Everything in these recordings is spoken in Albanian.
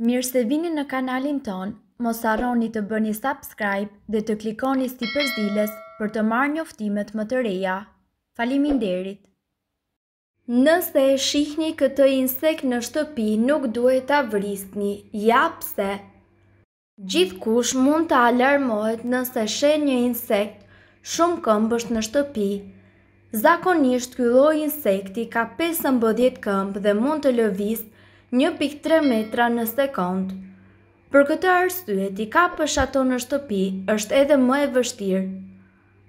Mirë se vini në kanalin ton, mos arroni të bëni subscribe dhe të klikoni sti përzdiles për të marrë një më të reja. Falimin derit! Nëse e shihni këtë insek në shtëpi, nuk duhet të avristni, ja pse? kush mund të alarmohet nëse shen një insekt shumë këmbësht në shtëpi. Zakonisht kylloj insekti ka 5 mbëdjet këmbë dhe mund të lëvist 1.3 metra në sekund. Për këtë arsye, ti ka pëshato në shtëpi është edhe më e vështirë.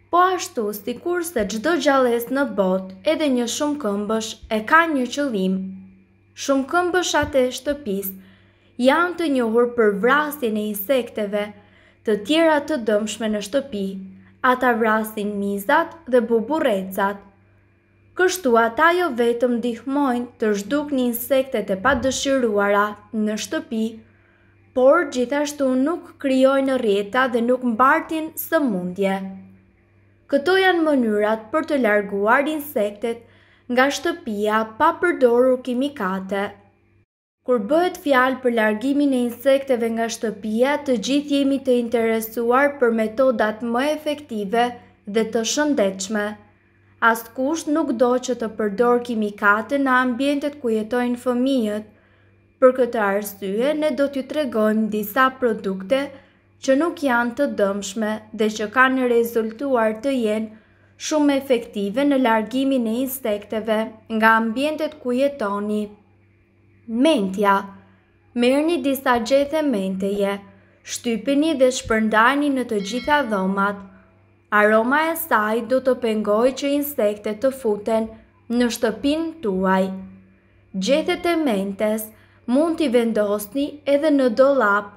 Po ashtu, si se gjdo gjales në bot, edhe një shumë këmbësh e ka një qëllim. Shumë këmbësh atë e shtëpis janë të njohur për vrasin e insekteve, të tjera të dëmshme në shtëpi, ata vrasin mizat dhe buburecat, kështu ata jo vetëm dihmojnë të zhduk një insektet e pa dëshiruara në shtëpi, por gjithashtu nuk kryojnë rjeta dhe nuk mbartin së mundje. Këto janë mënyrat për të larguar insektet nga shtëpia pa përdorur kimikate. Kur bëhet fjalë për largimin e insekteve nga shtëpia, të gjithë jemi të interesuar për metodat më efektive dhe të shëndetshme. Ast kusht nuk do që të përdor kimikate në ambjentet ku jetojnë fëmijët. Për këtë arsye, ne do t'ju tregojmë disa produkte që nuk janë të dëmshme dhe që kanë rezultuar të jenë shumë efektive në largimin e instekteve nga ambjentet ku jetoni. Mentja një disa gjethe menteje, shtypini dhe shpërndani në të gjitha dhomatë aroma e saj do të pengoj që insekte të futen në shtëpin tuaj. Gjethet e mentes mund t'i vendosni edhe në dolap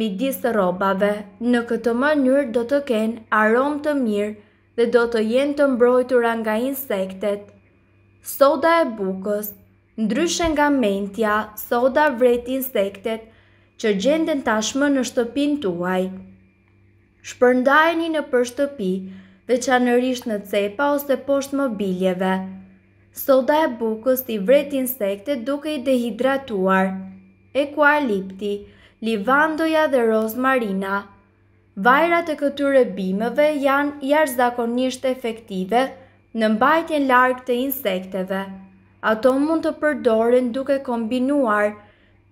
mi disë robave, në këtë mënyrë do të kenë arom të mirë dhe do të jenë të mbrojtur nga insektet. Soda e bukës, ndryshe nga mentja, soda vret insektet që gjenden tashmë në shtëpin tuaj shpërndajeni në për shtëpi, veçanërisht në cepa ose poshtë mobiljeve. Soda e bukës i vret insekte duke i dehidratuar, ekualipti, livandoja dhe rozmarina. Vajrat e këtyre bimeve janë jarëzakonisht efektive në mbajtjen larkë të insekteve. Ato mund të përdoren duke kombinuar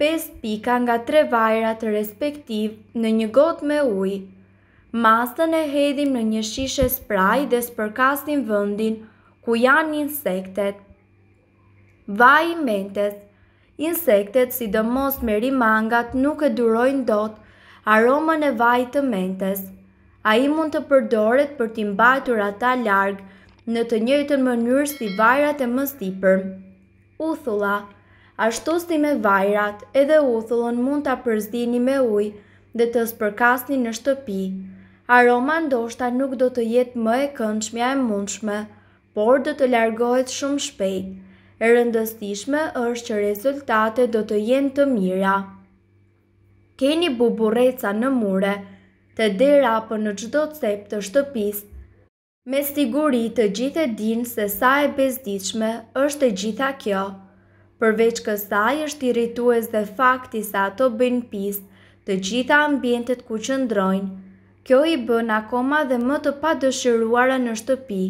5 pika nga 3 vajrat respektiv në një gotë me ujë. Masën e hedhim në një shishe spray dhe spërkasim vëndin ku janë insektet. Vaj i mentes, insektet si mos me rimangat nuk e durojnë dot aromën e vaj të mentes. A i mund të përdoret për t'imbajtur ata largë në të njëjtën mënyrë si vajrat e mëstipër. Uthulla, ashtu si me vajrat edhe uthullon mund t'a përzdini me uj dhe të spërkasni në shtëpi aroma ndoshta nuk do të jetë më e këndshmja e mundshme, por do të largohet shumë shpejt. E rëndësishme është që rezultate do të jenë të mira. Keni buburreca në mure, të dera apo në gjdo cep të shtëpis. Me siguri të gjithë e din se sa e bezdishme është e gjitha kjo. Përveç kësaj është irritues dhe fakti ato bëjnë pis të gjitha ambientet ku qëndrojnë, kjo i bën akoma dhe më të pa dëshiruara në shtëpi.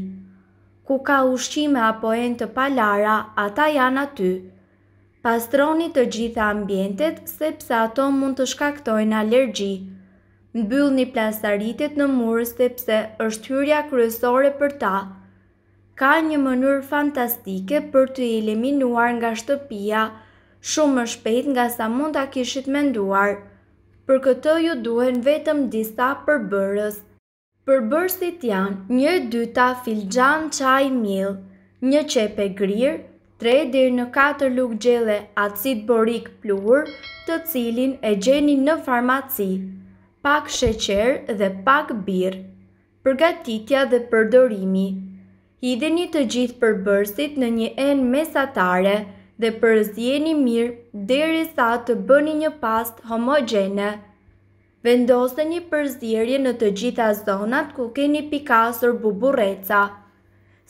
Ku ka ushqime apo enë të palara, ata janë aty. Pastroni të gjitha ambientet, sepse ato mund të shkaktojnë alergji. Mbyll një plasaritet në murë, sepse është hyrja kryesore për ta. Ka një mënyrë fantastike për të eliminuar nga shtëpia, shumë më shpejt nga sa mund ta kishit menduar për këtë ju duhen vetëm disa përbërës. Përbërësit janë një dyta filxan qaj mil, një qepe grir, 3 dirë në 4 luk gjele acid borik pluhur të cilin e gjeni në farmaci, pak sheqer dhe pak bir, përgatitja dhe përdorimi. Idhe një të gjithë përbërësit në një en mesatare, dhe përzjeni mirë deri sa të bëni një pastë homogene. Vendose një përzjerje në të gjitha zonat ku keni pikasur bubureca.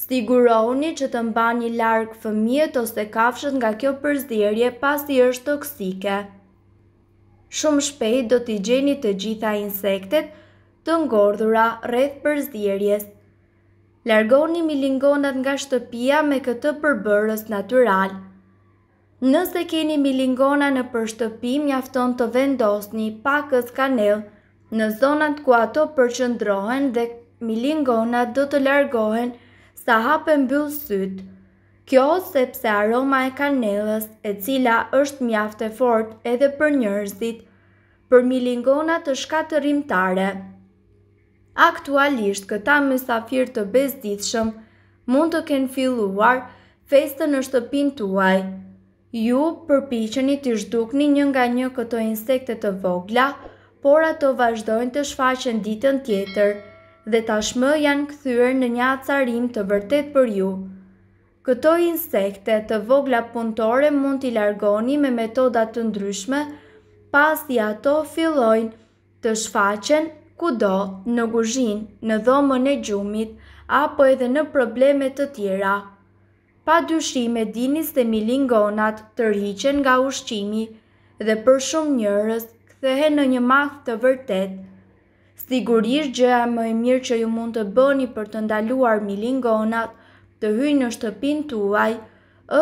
Sigurohuni që të mba një larg fëmijet ose kafshët nga kjo përzjerje pasi është toksike. Shumë shpejt do t'i gjeni të gjitha insektet të ngordhura rreth përzjerjes. Largoni milingonat nga shtëpia me këtë përbërës natyralë. Nëse keni milingona në përshëtëpim, mjafton të vendosni pakës kanel në zonat ku ato përqëndrohen dhe milingona do të largohen sa hapen bëllë sytë. Kjo sepse aroma e kanelës e cila është mjaft e fort edhe për njërzit, për milingona të shkatërimtare. Aktualisht këta mësafir të bezdithshëm mund të kenë filluar festën në shtëpin tuaj. Ju përpiqeni të zhdukni një nga një këto insekte të vogla, por ato vazhdojnë të shfaqen ditën tjetër dhe tashmë janë kthyer në një acarim të vërtet për ju. Këto insekte të vogla puntore mund t'i largoni me metoda të ndryshme, pasi ato fillojnë të shfaqen kudo në kuzhinë, në dhomën e gjumit apo edhe në probleme të tjera pa dyshime dinis dhe milingonat të rriqen nga ushqimi dhe për shumë njërës këthehe në një math të vërtet. Sigurisht gjëja më e mirë që ju mund të bëni për të ndaluar milingonat të hyjnë në shtëpin tuaj,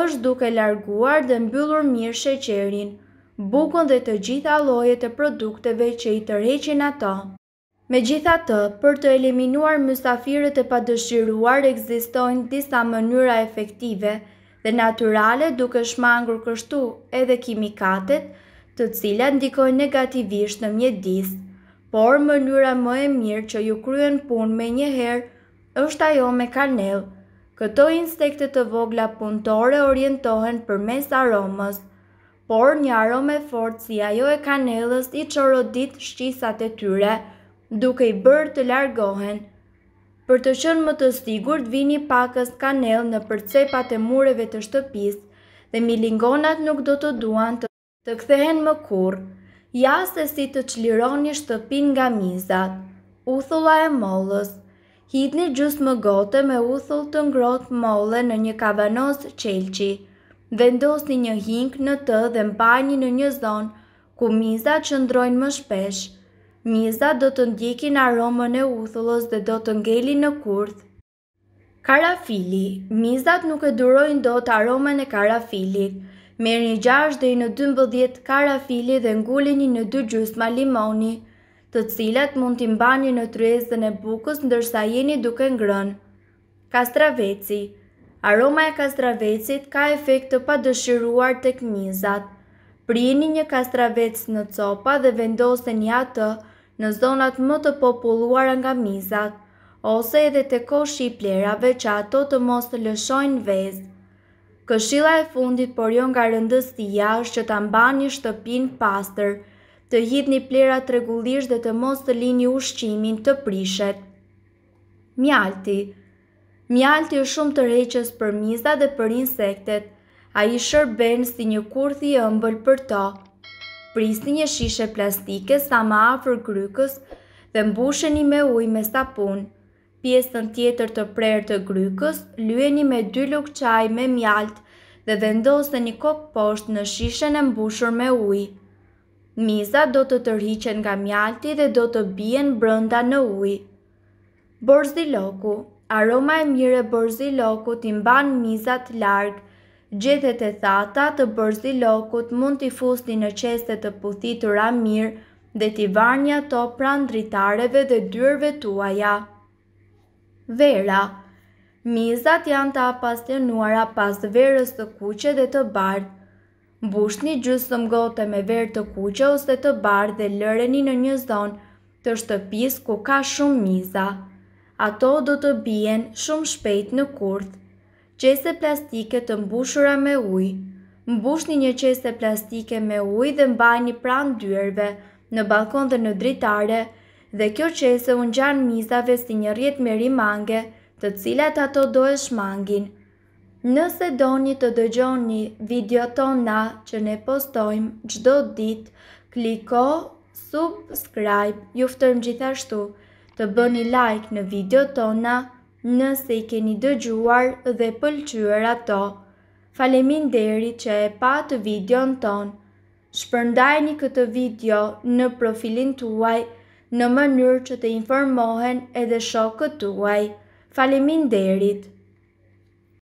është duke larguar dhe mbyllur mirë sheqerin, bukon dhe të gjitha lojet e produkteve që i tërheqin ato. Me gjitha të, për të eliminuar mësafirët e padëshiruar, egzistojnë disa mënyra efektive dhe naturale duke shmangur kështu edhe kimikatet të cilat ndikojnë negativisht në mjedis, por mënyra më e mirë që ju kryen pun me njëherë është ajo me kanel. Këto insekte të vogla punëtore orientohen për mes aromës, por një arome fort si ajo e kanelës i qërodit shqisat e tyre, duke i bërë të largohen. Për të qënë më të sigur të vini pakës kanel në përcepat e mureve të shtëpis dhe milingonat nuk do të duan të, kthehen më kur, ja se si të qlironi shtëpin nga mizat, uthulla e mollës. hitni gjusë më gote me uthull të ngrotë molle në një kavanos qelqi. Vendosni një hink në të dhe mbajni në një zonë ku mizat qëndrojnë më shpeshë. Miza do të ndjekin aromën e uthullës dhe do të ngeli në kurth. Karafili Mizat nuk e durojnë do të aromën e karafilit. Meri një gjash dhe i në 12 karafili dhe i në dy gjusma limoni, të cilat mund t'i mbani në tryezën e bukës ndërsa jeni duke ngrën. Kastraveci Aroma e kastravecit ka efekt të pa dëshiruar të këmizat. Prini një kastravec në copa dhe vendose një atë në zonat më të populluar nga mizat, ose edhe të koshi i plerave që ato të mos të lëshojnë vez. Këshila e fundit por jo nga rëndësia është që të mba një shtëpin pastër, të hidh një plera të regullisht dhe të mos të lini ushqimin të prishet. Mjalti Mjalti është shumë të reqës për mizat dhe për insektet, a i shërben si një kurthi ëmbël për to prisni një shishe plastike sa ma afër grykës dhe mbusheni me ujë me sapun. Pjesën tjetër të prerë të grykës, lueni me dy lukë qaj me mjalt dhe vendose një kokë poshtë në shishen e mbushur me ujë. Miza do të tërhiqen nga mjalti dhe do të bjen brënda në ujë. Borzi loku Aroma e mjire borzi loku t'imban mizat largë Gjetet e thata të bërzi lokut mund t'i fusti në qeste të puthitur a mirë dhe t'i varnja to pran dritareve dhe dyrve tuaja. Vera Mizat janë të apastenuara pas verës të kuqe dhe të bardhë. Bushni gjusë të mgote me verë të kuqe ose të bardhë dhe lëreni në një zonë të shtëpis ku ka shumë miza. Ato do të bijen shumë shpejt në kurthë qese plastike të mbushura me ujë. Mbushni një qese plastike me ujë dhe mbajni pranë dyerve, në balkon dhe në dritare, dhe kjo qese unë gjanë mizave si një rjetë me rimange, të cilat ato do e shmangin. Nëse doni të dëgjoni video tona që ne postojmë gjdo dit, kliko subscribe, juftërm gjithashtu, të bëni like në video tona, nëse i keni dëgjuar dhe pëlqyër ato. Falemin deri që e pa të videon tonë. Shpërndajni këtë video në profilin tuaj në mënyrë që të informohen edhe shokët tuaj. Falemin derit.